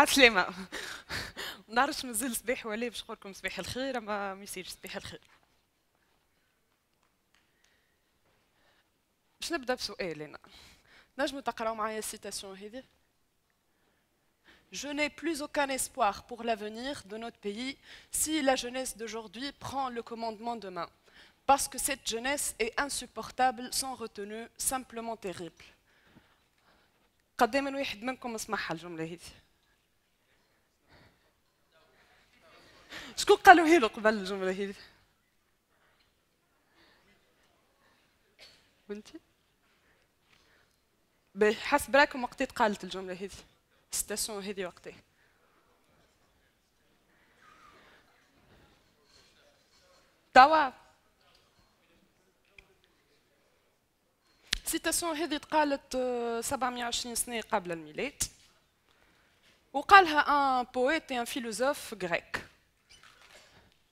عسلامة ما نعرفش مازال صباح ولا باش نقولكم صباح الخير اما ما يصيرش صباح الخير باش نبدا بسؤال انا نجم تقراو معايا السيتاسيون هذه Je n'ai plus aucun espoir pour l'avenir de notre pays si la jeunesse d'aujourd'hui prend le commandement demain, parce que cette jeunesse est insupportable, sans retenue, simplement terrible. قدام واحد منكم سمعها الجملة هذه شكون قالوا هيلو قبل الجمله هذه بنتي بحسب رايكم وقتي تقالت الجمله هذه ستاسيون هذه وقتي توا سيتاسيون هذه تقالت 720 آه، سنه قبل الميلاد وقالها ان بويت ان فيلوزوف غريك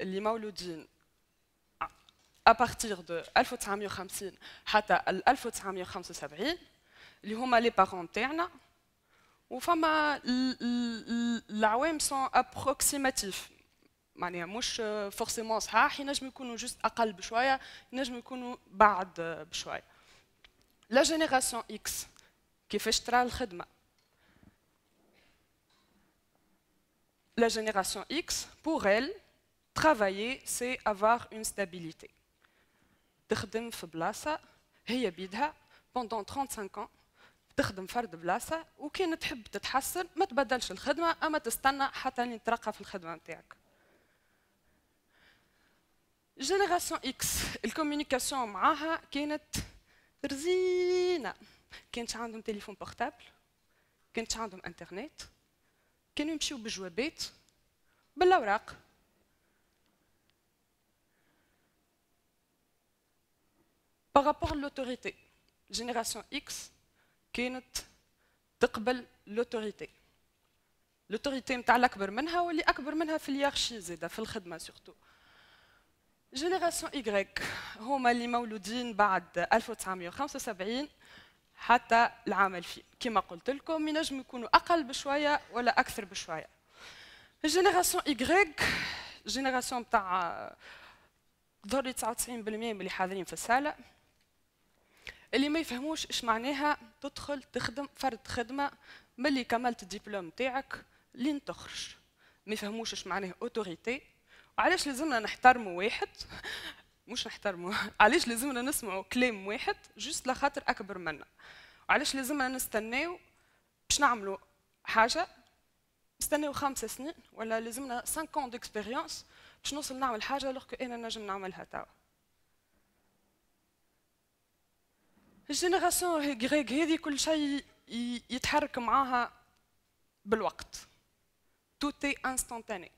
اللي مولودين ابارتيغ دو 1950 حتى 1975 اللي هما لي بارون تاعنا وفما العوام سون ابروكسيماتيف معناها مش فورسيمون صحاح ينجم يكونوا جوست اقل بشويه ينجم يكونوا بعد بشويه لا جينيراسيون اكس كيفاش ترى الخدمه لا جينيراسيون اكس بور elle travailler c'est avoir une stabilité تخدم في بلاصة هي بيدها بوندون 35 ans تخدم فرد بلاصة وكان تحب تتحسن ما تبدلش الخدمة أما تستنى حتى نترقى في الخدمة نتاعك جينيراسيون اكس الكوميونيكاسيون معاها كانت رزينة كانت عندهم تليفون بورتابل كانت عندهم انترنت كانوا يمشيو بجوابات بالاوراق Par rapport à l'autorité, génération X, كانت تقبل لوتوريتي لوتوريتي نتاع الأكبر منها واللي أكبر منها في اليارشي زيدا في الخدمة سورتو. جينيراسيون Y هما اللي مولودين بعد 1975 حتى العام 2000 كما قلت لكم ينجم يكونوا أقل بشوية ولا أكثر بشوية. جينيراسيون Y جينيراسيون نتاع ظهر 99% من اللي حاضرين في الساله اللي ما يفهموش اش معناها تدخل تخدم فرد خدمه ملي كملت الدبلوم تاعك لين تخرج ما يفهموش اش معناه اوتوريتي وعلاش لازمنا نحترموا واحد مش نحترموا علاش لازمنا نسمعوا كلام واحد جوست لخاطر اكبر منا وعلاش لازمنا نستناو باش نعملوا حاجه نستناو خمس سنين ولا لازمنا 5 ans d'expérience باش نوصل نعمل حاجه لوغ انا نجم نعملها توا الجينيراسيون غريغ هذه كل شيء يتحرك معاها بالوقت توتي انستانتاني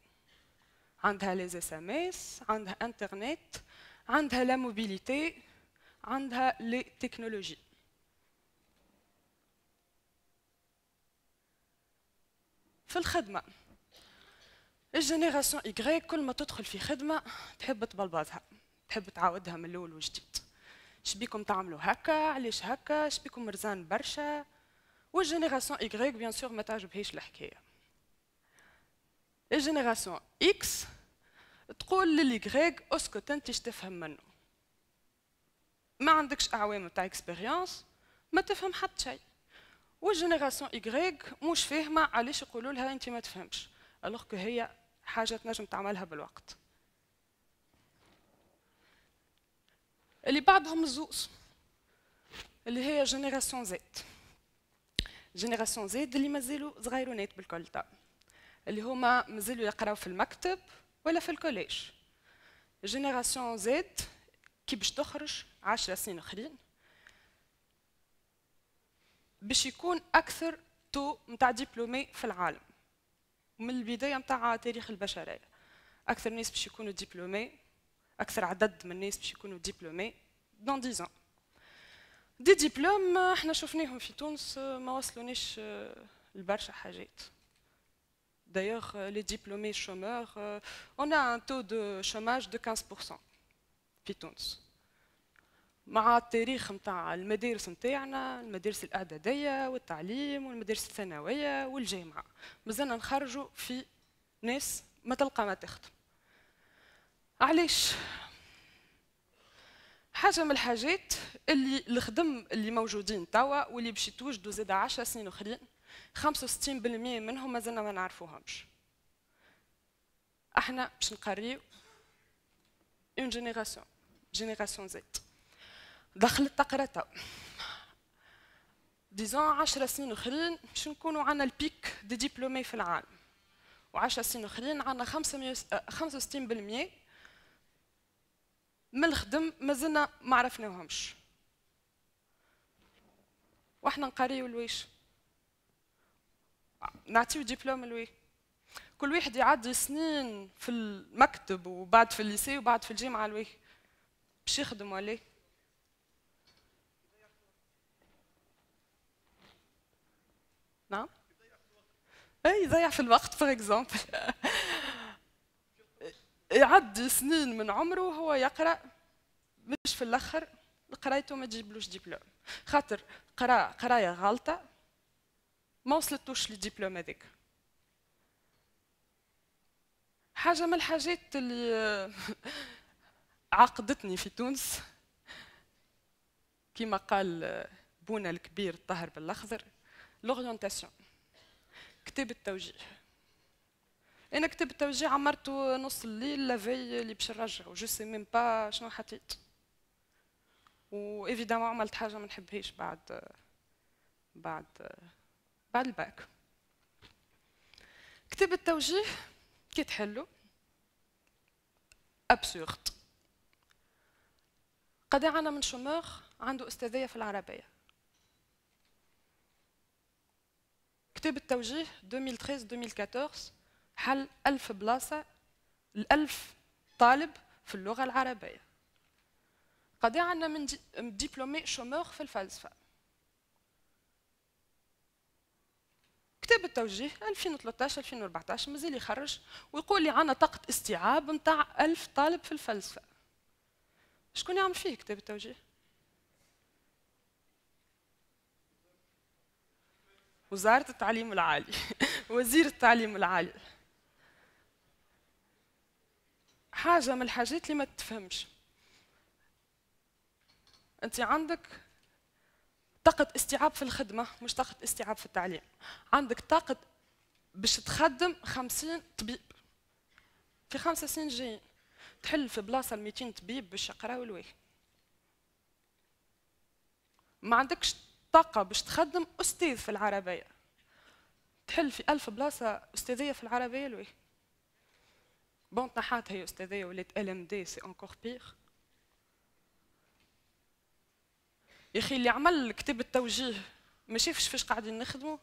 عندها لي اس ام اس عندها انترنت عندها لا موبيليتي عندها لي تكنولوجي في الخدمة الجينيراسيون Y كل ما تدخل في خدمة تحب تبلبازها تحب تعاودها من الأول وجديد شبيكم تعملوا هكا علاش هكا شبيكم مرزان برشا والجينيراسيون إيغريك بيان سور ما تعجبهاش الحكاية الجينيراسيون إكس تقول للإيغريك اسكت أنت تفهم منه ما عندكش أعوام تاع إكسبيريونس ما تفهم حتى شيء والجينيراسيون إيغريك مش فاهمة علاش يقولوا لها أنت ما تفهمش ألوغ هي حاجة تنجم تعملها بالوقت اللي بعدهم الزوز اللي هي جينيراسيون زيت جينيراسيون زيد اللي مازالوا صغيرونات بالكل تاع اللي هما مازالوا يقراو في المكتب ولا في الكوليج جينيراسيون زيد كي باش تخرج 10 سنين اخرين باش يكون اكثر تو نتاع دبلومي في العالم من البدايه نتاع تاريخ البشريه اكثر ناس باش يكونوا دبلومي اكثر عدد من الناس باش يكونوا ديبلومي دون 10 دي ديبلوم احنا شفناهم في تونس euh, ما وصلونيش euh, لبرشا حاجات دايوغ لي ديبلومي شومور اون ا ان تو دو شوماج دو 15% في تونس. مع التاريخ نتاع المدارس نتاعنا المدارس الاعداديه والتعليم والمدارس الثانويه والجامعه مازلنا نخرجوا في ناس ما تلقى ما تخدم علاش حاجه من الحاجات اللي الخدم اللي موجودين توا واللي باش يتوجدوا زاد 10 سنين اخرين 65% منهم مازلنا ما نعرفوهمش احنا باش نقريو اون جينيراسيون جينيراسيون زيت دخلت تقرا توا ديزون 10 سنين اخرين باش نكونوا عندنا البيك دي ديبلومي في العالم و10 سنين اخرين عندنا 65% من الخدم مازلنا ما عرفناهمش واحنا نقريو لويش نعطيو ديبلوم لوي كل واحد يعدي سنين في المكتب وبعد في الليسي وبعد في الجامعه لوي باش يخدم ولا نعم اي يضيع في الوقت فور اكزومبل يعدي سنين من عمره وهو يقرا مش في الاخر قرايته ما تجيبلوش ديبلوم خاطر قرا قرايه غلطه ما وصلتوش للديبلوم هذاك حاجه من الحاجات اللي عقدتني في تونس كما قال بونا الكبير الطاهر بالاخضر لورينتاسيون كتاب التوجيه انا كتبت توجيه عمرته نص الليل لافي اللي باش نرجعو جو سي ميم با شنو حطيت و ايفيدامون عملت حاجه ما نحبهاش بعد بعد بعد الباك كتاب التوجيه كي تحلو ابسورد قد عنا من شومور عنده استاذيه في العربيه كتاب التوجيه 2013 2014 حل ألف بلاصة الألف طالب في اللغة العربية قد عندنا من دبلومي شومور في الفلسفة كتاب التوجيه 2013 2014 مازال يخرج ويقول لي عندنا طاقة استيعاب نتاع 1000 طالب في الفلسفة شكون يعمل فيه كتاب التوجيه؟ وزارة التعليم العالي وزير التعليم العالي حاجه من الحاجات اللي ما تفهمش انت عندك طاقه استيعاب في الخدمه مش طاقه استيعاب في التعليم عندك طاقه باش تخدم خمسين طبيب في خمسة سنين جايين تحل في بلاصه 200 طبيب باش يقراو الواحد ما عندكش طاقه باش تخدم استاذ في العربيه تحل في ألف بلاصه استاذيه في العربيه الواحد بون طاحات هي استاذيه ولات ال ام دي سي انكور بير يا اخي اللي عمل كتاب التوجيه ما شافش فاش قاعدين نخدموا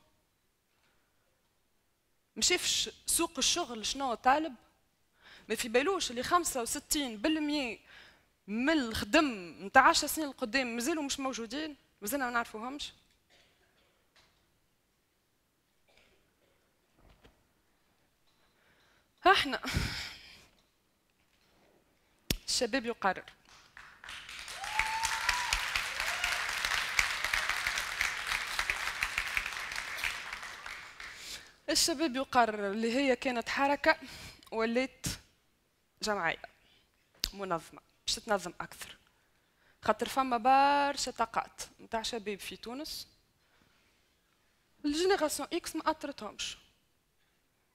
ما شافش سوق الشغل شنو طالب ما في بالوش اللي 65% من الخدم نتاع 10 سنين القدام مازالوا مش موجودين مازلنا ما نعرفوهمش احنا الشباب يقرر الشباب يقرر اللي هي كانت حركة ولات جمعية منظمة باش تنظم أكثر خاطر فما برشا طاقات نتاع شباب في تونس الجينيراسيون إكس ما أطرتهمش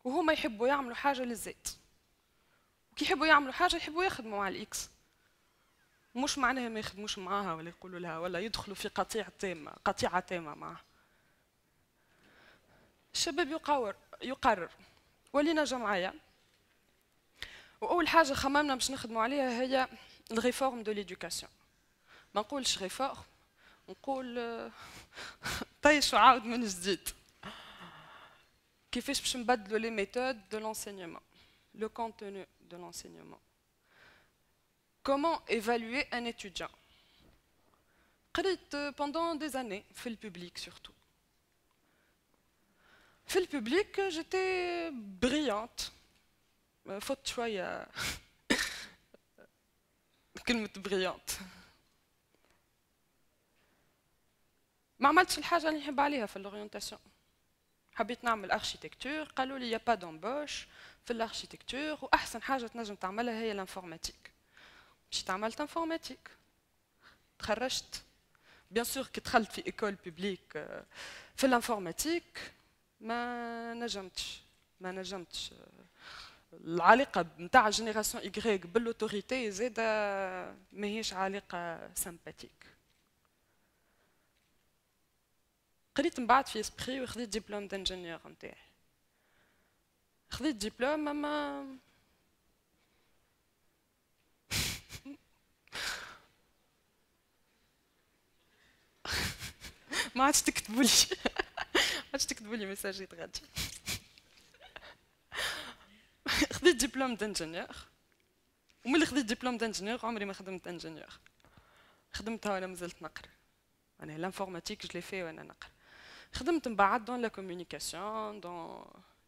وهما يحبوا يعملوا حاجة للزيت كي يحبوا يعملوا حاجه يحبوا يخدموا مع الاكس مش معناها ما يخدموش معاها ولا يقولوا لها ولا يدخلوا في قطيع تامه قطيعه تامه معها الشباب يقرر يقرر ولينا جمعيه واول حاجه خممنا باش نخدموا عليها هي الريفورم دو ليدوكاسيون ما نقولش ريفورم نقول طيش وعاود من جديد كيفاش باش نبدلوا لي ميثود دو لونسينيومون لو كونتوني l'enseignement. Comment évaluer un étudiant euh, pendant des années, fait le public surtout. Fait le public, euh, j'étais brillante. Euh, faute choya. Quelle brillante. Je n'ai pas fait faire l'orientation. J'ai fait l'architecture, ils m'ont dit n'y a pas d'embauche. في الاركيتكتور واحسن حاجه تنجم تعملها هي الانفورماتيك مشيت عملت انفورماتيك تخرجت بيان سور كي دخلت في ايكول بوبليك في الانفورماتيك ما نجمتش ما نجمتش العلاقه نتاع جينيراسيون ايغريك بالاوتوريتي زيد ماهيش علاقه سمباتيك قريت من بعد في اسبري وخذيت دبلوم دانجينيور نتاعي خذيت ديبلوم اما ما عادش تكتبوا لي ما عادش تكتبوا لي ميساجيت غادي خذيت ديبلوم دانجينيور وملي خذيت ديبلوم دانجينيور عمري ما خدمت انجينيور خدمتها وانا مازلت نقرا انا لانفورماتيك جلي في وانا نقرا خدمت من بعد دون لا كومونيكاسيون دون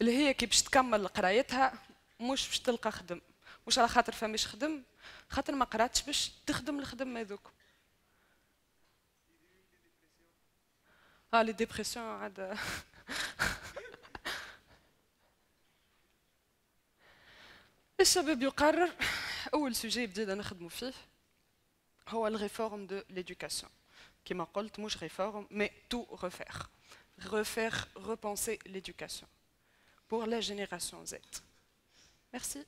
اللي هي كي باش تكمل قرايتها مش باش تلقى خدم مش على خاطر فماش خدم خاطر ما قراتش باش تخدم الخدم هذوك اه لي ديبرسيون عاد الشباب يقرر اول سوجي بدينا نخدموا فيه هو الريفورم دو ليدوكاسيون كما قلت مش ريفورم مي تو ريفير ريفير ريبونسي ليدوكاسيون pour la génération Z. Merci.